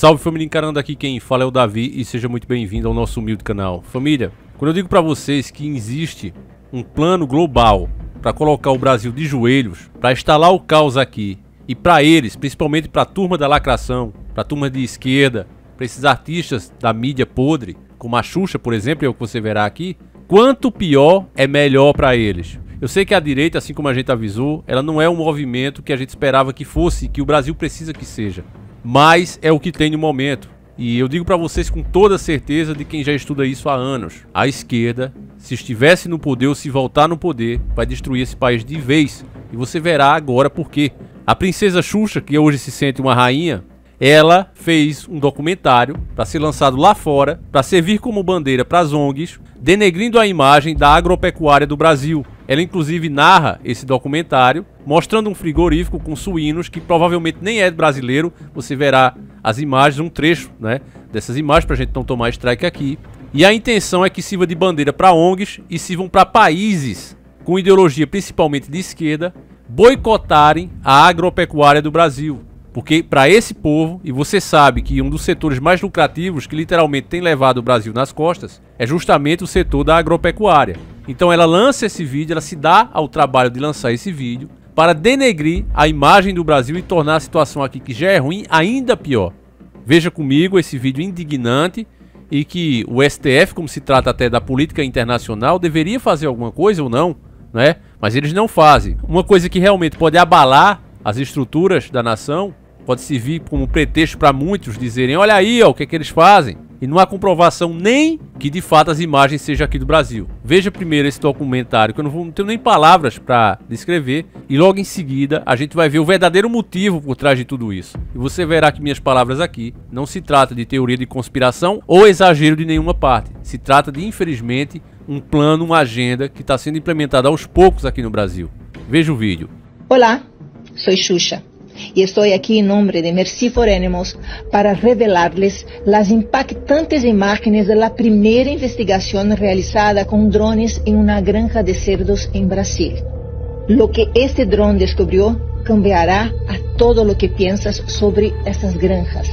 Salve família encarando aqui quem fala é o Davi e seja muito bem-vindo ao nosso humilde canal. Família, quando eu digo para vocês que existe um plano global para colocar o Brasil de joelhos, para instalar o caos aqui e para eles, principalmente para a turma da lacração, para a turma de esquerda, para esses artistas da mídia podre, como a Xuxa, por exemplo, é o que você verá aqui, quanto pior é melhor para eles. Eu sei que a direita, assim como a gente avisou, ela não é um movimento que a gente esperava que fosse, que o Brasil precisa que seja mas é o que tem no momento. E eu digo para vocês com toda certeza de quem já estuda isso há anos. A esquerda, se estivesse no poder ou se voltar no poder, vai destruir esse país de vez. E você verá agora por quê. A princesa Xuxa, que hoje se sente uma rainha, ela fez um documentário para ser lançado lá fora, para servir como bandeira para as ONGs, denegrindo a imagem da agropecuária do Brasil. Ela inclusive narra esse documentário mostrando um frigorífico com suínos que provavelmente nem é brasileiro. Você verá as imagens, um trecho né, dessas imagens para a gente não tomar strike aqui. E a intenção é que sirva de bandeira para ONGs e sirvam para países com ideologia principalmente de esquerda boicotarem a agropecuária do Brasil. Porque para esse povo, e você sabe que um dos setores mais lucrativos que literalmente tem levado o Brasil nas costas é justamente o setor da agropecuária. Então ela lança esse vídeo, ela se dá ao trabalho de lançar esse vídeo para denegrir a imagem do Brasil e tornar a situação aqui que já é ruim ainda pior. Veja comigo esse vídeo indignante e que o STF, como se trata até da política internacional, deveria fazer alguma coisa ou não, né? Mas eles não fazem. Uma coisa que realmente pode abalar as estruturas da nação, pode servir como pretexto para muitos dizerem: olha aí, ó, o que é que eles fazem e não há comprovação nem que de fato as imagens sejam aqui do Brasil. Veja primeiro esse documentário, que eu não, vou, não tenho nem palavras para descrever, e logo em seguida a gente vai ver o verdadeiro motivo por trás de tudo isso. E você verá que minhas palavras aqui não se trata de teoria de conspiração ou exagero de nenhuma parte. Se trata de, infelizmente, um plano, uma agenda que está sendo implementada aos poucos aqui no Brasil. Veja o vídeo. Olá, sou Xuxa. y estoy aquí en nombre de Mercy For Animals para revelarles las impactantes imágenes de la primera investigación realizada con drones en una granja de cerdos en Brasil. Lo que este dron descubrió cambiará a todo lo que piensas sobre estas granjas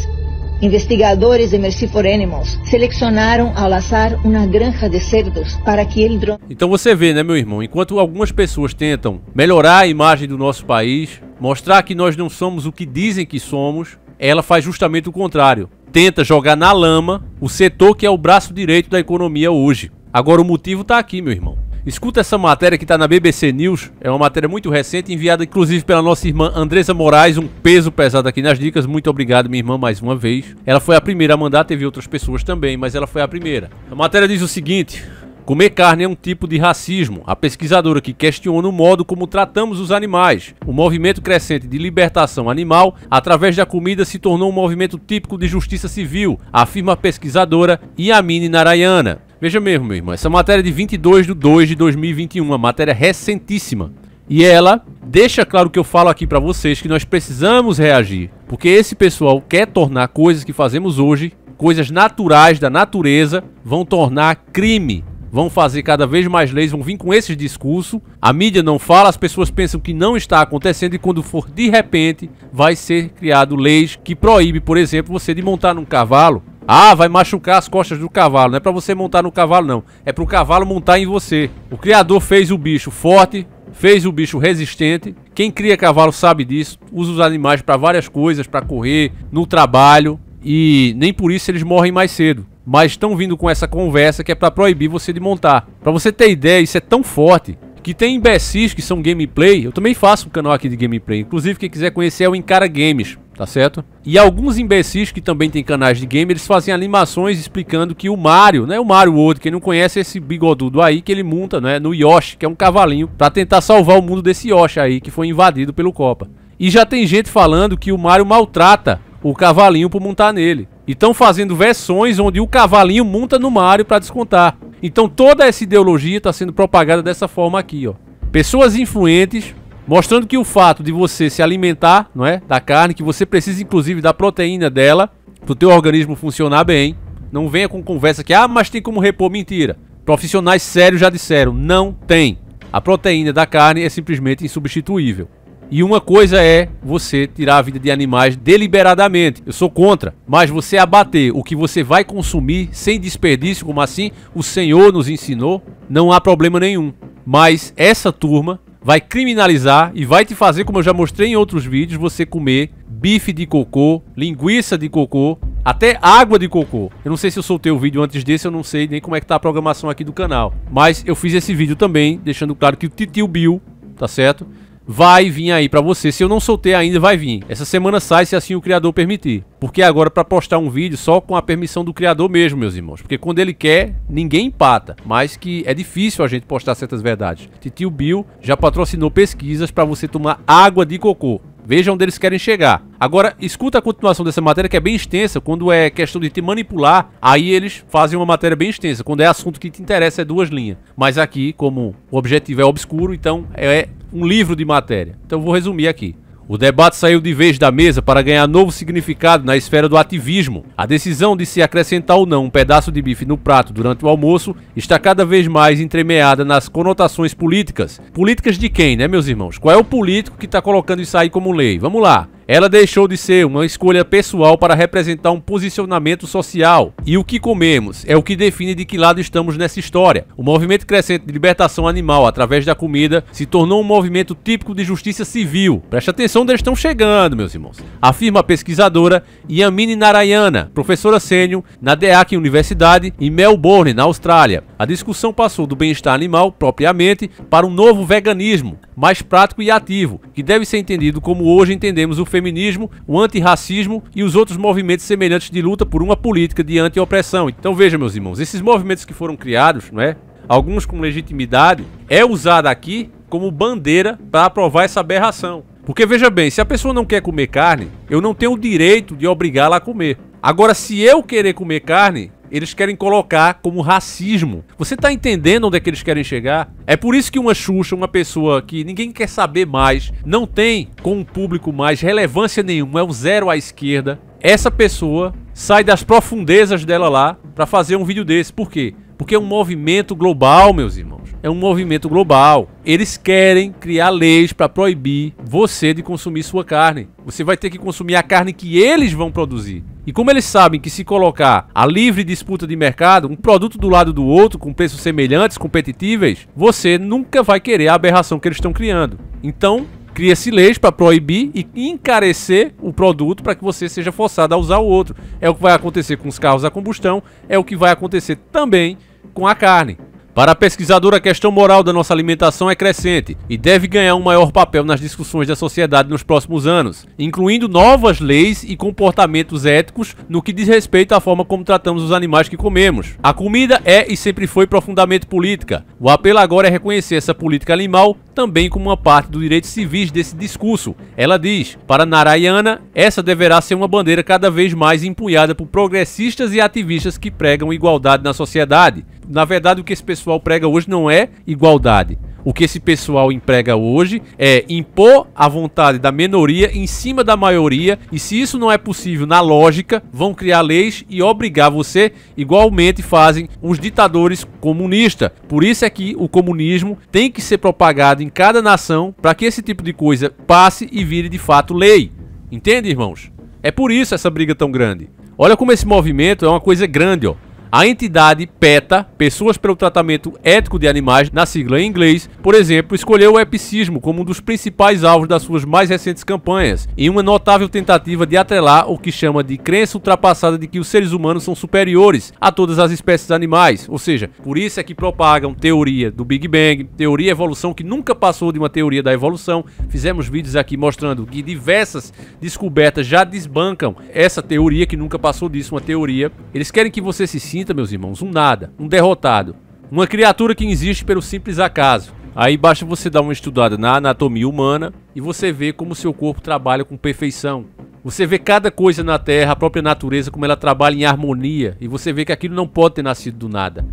Investigadores de Mercy for Animals selecionaram ao azar uma granja de cerdos para que ele drone. Então você vê, né, meu irmão? Enquanto algumas pessoas tentam melhorar a imagem do nosso país, mostrar que nós não somos o que dizem que somos, ela faz justamente o contrário. Tenta jogar na lama o setor que é o braço direito da economia hoje. Agora o motivo está aqui, meu irmão. Escuta essa matéria que está na BBC News, é uma matéria muito recente, enviada inclusive pela nossa irmã Andressa Moraes, um peso pesado aqui nas dicas. Muito obrigado, minha irmã, mais uma vez. Ela foi a primeira a mandar, teve outras pessoas também, mas ela foi a primeira. A matéria diz o seguinte: Comer carne é um tipo de racismo. A pesquisadora que questiona o modo como tratamos os animais. O movimento crescente de libertação animal através da comida se tornou um movimento típico de justiça civil, afirma a pesquisadora Yamini Narayana. Veja mesmo, meu irmão, essa matéria de 22 de 2 de 2021, uma matéria recentíssima. E ela deixa claro que eu falo aqui para vocês que nós precisamos reagir, porque esse pessoal quer tornar coisas que fazemos hoje, coisas naturais da natureza, vão tornar crime. Vão fazer cada vez mais leis, vão vir com esse discurso. A mídia não fala, as pessoas pensam que não está acontecendo e quando for de repente, vai ser criado leis que proíbe, por exemplo, você de montar num cavalo ah, vai machucar as costas do cavalo. Não é pra você montar no cavalo, não. É pro cavalo montar em você. O criador fez o bicho forte, fez o bicho resistente. Quem cria cavalo sabe disso. Usa os animais para várias coisas, para correr, no trabalho. E nem por isso eles morrem mais cedo. Mas estão vindo com essa conversa que é para proibir você de montar. Para você ter ideia, isso é tão forte que tem imbecis que são gameplay. Eu também faço um canal aqui de gameplay. Inclusive, quem quiser conhecer é o Encara Games tá certo? E alguns imbecis que também tem canais de game, eles fazem animações explicando que o Mario, né? O Mario World, quem não conhece esse bigodudo aí que ele monta, né, no Yoshi, que é um cavalinho, para tentar salvar o mundo desse Yoshi aí que foi invadido pelo Copa. E já tem gente falando que o Mario maltrata o cavalinho por montar nele. E estão fazendo versões onde o cavalinho monta no Mario para descontar. Então toda essa ideologia está sendo propagada dessa forma aqui, ó. Pessoas influentes mostrando que o fato de você se alimentar, não é, da carne, que você precisa inclusive da proteína dela para o teu organismo funcionar bem. Não venha com conversa que ah, mas tem como repor, mentira. Profissionais sérios já disseram, não tem. A proteína da carne é simplesmente insubstituível. E uma coisa é você tirar a vida de animais deliberadamente. Eu sou contra. Mas você abater o que você vai consumir sem desperdício, como assim o Senhor nos ensinou, não há problema nenhum. Mas essa turma vai criminalizar e vai te fazer, como eu já mostrei em outros vídeos, você comer bife de cocô, linguiça de cocô, até água de cocô. Eu não sei se eu soltei o vídeo antes desse, eu não sei nem como é que tá a programação aqui do canal. Mas eu fiz esse vídeo também, deixando claro que o Titio Bill, tá certo? vai vir aí para você. Se eu não soltei ainda, vai vir. Essa semana sai se assim o criador permitir. Porque agora para postar um vídeo só com a permissão do criador mesmo, meus irmãos. Porque quando ele quer, ninguém empata. Mas que é difícil a gente postar certas verdades. Titio Bill já patrocinou pesquisas para você tomar água de cocô. Veja onde eles querem chegar. Agora, escuta a continuação dessa matéria que é bem extensa. Quando é questão de te manipular, aí eles fazem uma matéria bem extensa. Quando é assunto que te interessa, é duas linhas. Mas aqui, como o objetivo é obscuro, então é um livro de matéria. Então vou resumir aqui. O debate saiu de vez da mesa para ganhar novo significado na esfera do ativismo. A decisão de se acrescentar ou não um pedaço de bife no prato durante o almoço está cada vez mais entremeada nas conotações políticas. Políticas de quem, né, meus irmãos? Qual é o político que está colocando isso aí como lei? Vamos lá. Ela deixou de ser uma escolha pessoal para representar um posicionamento social. E o que comemos é o que define de que lado estamos nessa história. O movimento crescente de libertação animal através da comida se tornou um movimento típico de justiça civil. Preste atenção onde eles estão chegando, meus irmãos. Afirma a pesquisadora Yamini Narayana, professora sênior na DEAC Universidade em Melbourne, na Austrália. A discussão passou do bem-estar animal, propriamente, para um novo veganismo, mais prático e ativo, que deve ser entendido como hoje entendemos o feminismo, o antirracismo e os outros movimentos semelhantes de luta por uma política de anti-opressão. Então veja, meus irmãos, esses movimentos que foram criados, não é? alguns com legitimidade, é usada aqui como bandeira para aprovar essa aberração. Porque veja bem, se a pessoa não quer comer carne, eu não tenho o direito de obrigá-la a comer. Agora, se eu querer comer carne, eles querem colocar como racismo. Você tá entendendo onde é que eles querem chegar? É por isso que uma Xuxa, uma pessoa que ninguém quer saber mais, não tem com o público mais relevância nenhuma, é um zero à esquerda. Essa pessoa sai das profundezas dela lá para fazer um vídeo desse. Por quê? Porque é um movimento global, meus irmãos. É um movimento global. Eles querem criar leis para proibir você de consumir sua carne. Você vai ter que consumir a carne que eles vão produzir. E como eles sabem que se colocar a livre disputa de mercado, um produto do lado do outro, com preços semelhantes, competitivos, você nunca vai querer a aberração que eles estão criando. Então, cria-se leis para proibir e encarecer o produto para que você seja forçado a usar o outro. É o que vai acontecer com os carros a combustão, é o que vai acontecer também com a carne. Para a pesquisadora, a questão moral da nossa alimentação é crescente e deve ganhar um maior papel nas discussões da sociedade nos próximos anos, incluindo novas leis e comportamentos éticos no que diz respeito à forma como tratamos os animais que comemos. A comida é e sempre foi profundamente política. O apelo agora é reconhecer essa política animal também como uma parte dos direitos civis desse discurso. Ela diz: para Narayana, essa deverá ser uma bandeira cada vez mais empunhada por progressistas e ativistas que pregam igualdade na sociedade na verdade, o que esse pessoal prega hoje não é igualdade. O que esse pessoal emprega hoje é impor a vontade da minoria em cima da maioria, e se isso não é possível na lógica, vão criar leis e obrigar você, igualmente fazem os ditadores comunistas. Por isso é que o comunismo tem que ser propagado em cada nação para que esse tipo de coisa passe e vire de fato lei. Entende, irmãos? É por isso essa briga tão grande. Olha como esse movimento é uma coisa grande, ó. A entidade PETA, Pessoas pelo Tratamento Ético de Animais, na sigla em inglês, por exemplo, escolheu o epicismo como um dos principais alvos das suas mais recentes campanhas, em uma notável tentativa de atrelar o que chama de crença ultrapassada de que os seres humanos são superiores a todas as espécies animais, ou seja, por isso é que propagam teoria do Big Bang, teoria evolução que nunca passou de uma teoria da evolução. Fizemos vídeos aqui mostrando que diversas descobertas já desbancam essa teoria que nunca passou disso, uma teoria. Eles querem que você se sinta meus irmãos. Um nada, um derrotado. Uma criatura que existe pelo simples acaso. Aí basta você dar uma estudada na anatomia humana e você vê como seu corpo trabalha com perfeição. Você vê cada coisa na Terra, a própria natureza, como ela trabalha em harmonia. E você vê que aquilo não pode ter nascido do nada.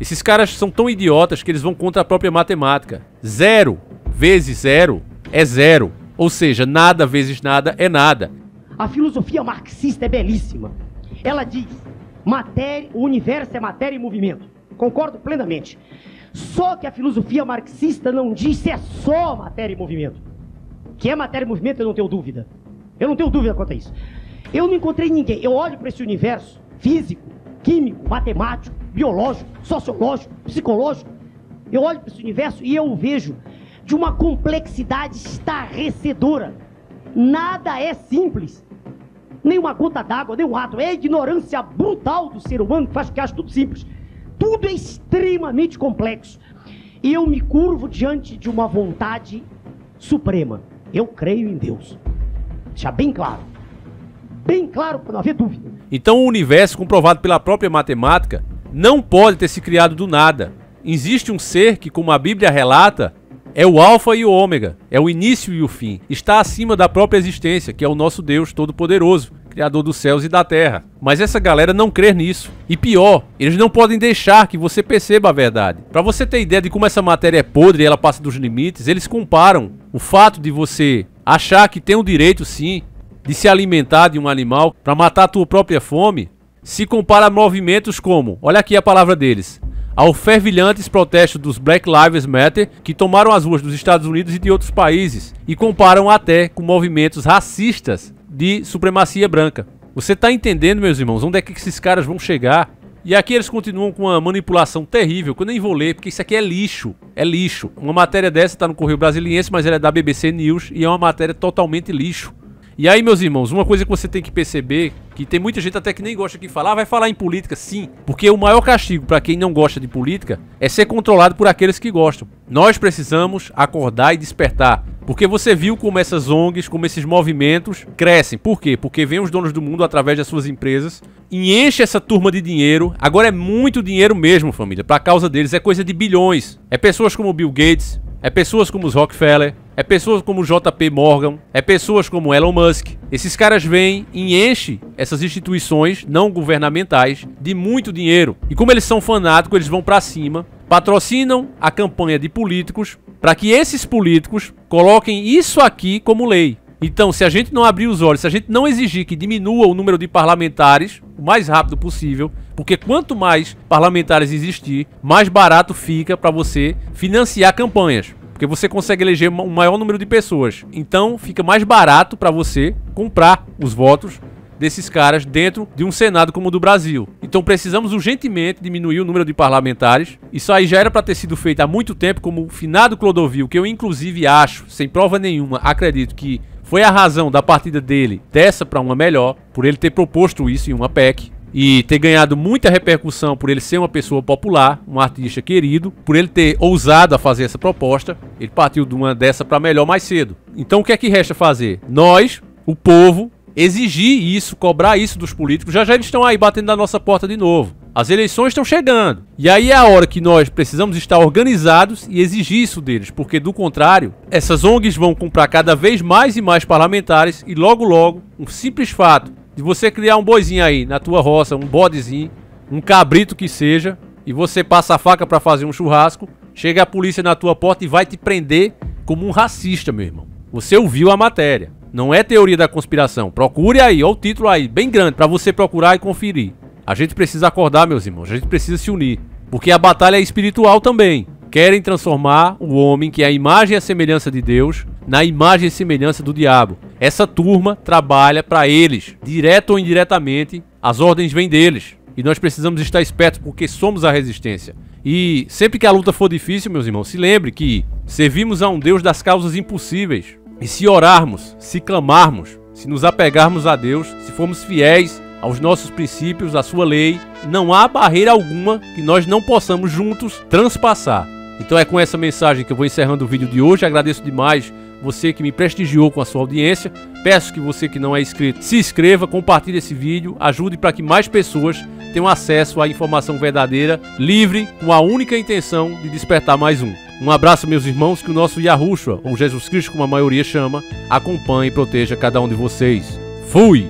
Esses caras são tão idiotas que eles vão contra a própria matemática. Zero vezes zero é zero. Ou seja, nada vezes nada é nada. A filosofia marxista é belíssima. Ela diz Matéria, o universo é matéria e movimento. Concordo plenamente. Só que a filosofia marxista não diz se é só matéria e movimento. Que é matéria e movimento, eu não tenho dúvida. Eu não tenho dúvida quanto a isso. Eu não encontrei ninguém. Eu olho para esse universo físico, químico, matemático, biológico, sociológico, psicológico. Eu olho para esse universo e eu o vejo de uma complexidade estarrecedora. Nada é simples nem uma gota d'água, nem um rato. É a ignorância brutal do ser humano que faz que acha tudo simples. Tudo é extremamente complexo. E eu me curvo diante de uma vontade suprema. Eu creio em Deus. Deixar bem claro. Bem claro para não haver dúvida. Então o universo, comprovado pela própria matemática, não pode ter se criado do nada. Existe um ser que, como a Bíblia relata, é o Alfa e o Ômega, é o início e o fim. Está acima da própria existência, que é o nosso Deus Todo-Poderoso, Criador dos céus e da terra. Mas essa galera não crê nisso. E pior, eles não podem deixar que você perceba a verdade. Para você ter ideia de como essa matéria é podre e ela passa dos limites, eles comparam o fato de você achar que tem o direito, sim, de se alimentar de um animal para matar a tua própria fome, se compara a movimentos como, olha aqui a palavra deles, ao fervilhantes protestos dos Black Lives Matter que tomaram as ruas dos Estados Unidos e de outros países e comparam até com movimentos racistas de supremacia branca. Você tá entendendo, meus irmãos, onde é que esses caras vão chegar? E aqui eles continuam com uma manipulação terrível, que eu nem vou ler, porque isso aqui é lixo. É lixo. Uma matéria dessa tá no Correio Brasiliense, mas ela é da BBC News e é uma matéria totalmente lixo. E aí, meus irmãos, uma coisa que você tem que perceber que tem muita gente até que nem gosta de falar, ah, vai falar em política sim, porque o maior castigo para quem não gosta de política é ser controlado por aqueles que gostam. Nós precisamos acordar e despertar, porque você viu como essas ONGs, como esses movimentos crescem. Por quê? Porque vem os donos do mundo através das suas empresas e enche essa turma de dinheiro. Agora é muito dinheiro mesmo, família, para a causa deles é coisa de bilhões. É pessoas como Bill Gates, é pessoas como os Rockefeller, é pessoas como JP Morgan, é pessoas como Elon Musk. Esses caras vêm e enchem essas instituições não governamentais de muito dinheiro. E como eles são fanáticos, eles vão para cima, patrocinam a campanha de políticos para que esses políticos coloquem isso aqui como lei. Então, se a gente não abrir os olhos, se a gente não exigir que diminua o número de parlamentares o mais rápido possível, porque quanto mais parlamentares existir, mais barato fica para você financiar campanhas porque você consegue eleger um maior número de pessoas. Então fica mais barato para você comprar os votos desses caras dentro de um Senado como o do Brasil. Então precisamos urgentemente diminuir o número de parlamentares. Isso aí já era para ter sido feito há muito tempo, como o finado Clodovil, que eu inclusive acho, sem prova nenhuma, acredito que foi a razão da partida dele dessa para uma melhor, por ele ter proposto isso em uma PEC e ter ganhado muita repercussão por ele ser uma pessoa popular, um artista querido, por ele ter ousado a fazer essa proposta. Ele partiu de uma dessa para melhor mais cedo. Então o que é que resta fazer? Nós, o povo, exigir isso, cobrar isso dos políticos. Já já eles estão aí batendo na nossa porta de novo. As eleições estão chegando. E aí é a hora que nós precisamos estar organizados e exigir isso deles, porque do contrário, essas ONGs vão comprar cada vez mais e mais parlamentares e logo logo, um simples fato de você criar um boizinho aí na tua roça, um bodezinho, um cabrito que seja, e você passa a faca para fazer um churrasco, chega a polícia na tua porta e vai te prender como um racista, meu irmão. Você ouviu a matéria. Não é teoria da conspiração. Procure aí, ó o título aí, bem grande, para você procurar e conferir. A gente precisa acordar, meus irmãos. A gente precisa se unir. Porque a batalha é espiritual também. Querem transformar o homem, que é a imagem e a semelhança de Deus, na imagem e semelhança do diabo. Essa turma trabalha para eles, direto ou indiretamente, as ordens vêm deles. E nós precisamos estar espertos porque somos a resistência. E sempre que a luta for difícil, meus irmãos, se lembre que servimos a um Deus das causas impossíveis. E se orarmos, se clamarmos, se nos apegarmos a Deus, se formos fiéis aos nossos princípios, à sua lei, não há barreira alguma que nós não possamos juntos transpassar. Então é com essa mensagem que eu vou encerrando o vídeo de hoje. Agradeço demais você que me prestigiou com a sua audiência. Peço que você que não é inscrito se inscreva, compartilhe esse vídeo, ajude para que mais pessoas tenham acesso à informação verdadeira, livre, com a única intenção de despertar mais um. Um abraço, meus irmãos, que o nosso Yahushua, ou Jesus Cristo como a maioria chama, acompanhe e proteja cada um de vocês. Fui!